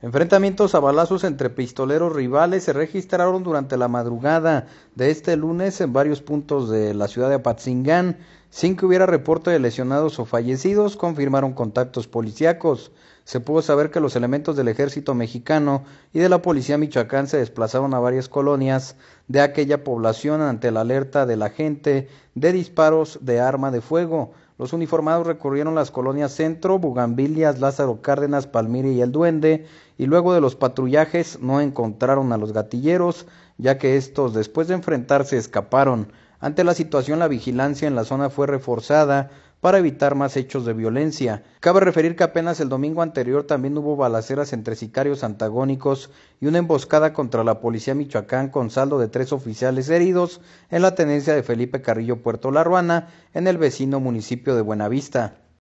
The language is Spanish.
Enfrentamientos a balazos entre pistoleros rivales se registraron durante la madrugada de este lunes en varios puntos de la ciudad de Apatzingán, sin que hubiera reporte de lesionados o fallecidos, confirmaron contactos policíacos. Se pudo saber que los elementos del ejército mexicano y de la policía michoacán se desplazaron a varias colonias de aquella población ante la alerta de la gente de disparos de arma de fuego. Los uniformados recorrieron las colonias Centro, Bugambilias, Lázaro Cárdenas, Palmira y El Duende, y luego de los patrullajes no encontraron a los gatilleros, ya que estos, después de enfrentarse, escaparon. Ante la situación, la vigilancia en la zona fue reforzada para evitar más hechos de violencia. Cabe referir que apenas el domingo anterior también hubo balaceras entre sicarios antagónicos y una emboscada contra la policía Michoacán con saldo de tres oficiales heridos en la tenencia de Felipe Carrillo Puerto La en el vecino municipio de Buenavista.